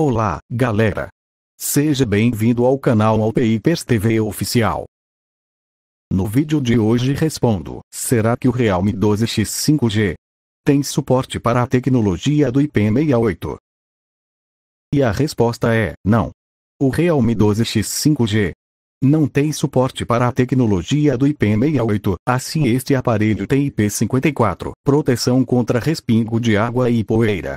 Olá, galera! Seja bem-vindo ao canal Alpeipers TV Oficial. No vídeo de hoje respondo, será que o Realme 12X 5G tem suporte para a tecnologia do IP68? E a resposta é, não. O Realme 12X 5G não tem suporte para a tecnologia do IP68, assim este aparelho tem IP54, proteção contra respingo de água e poeira.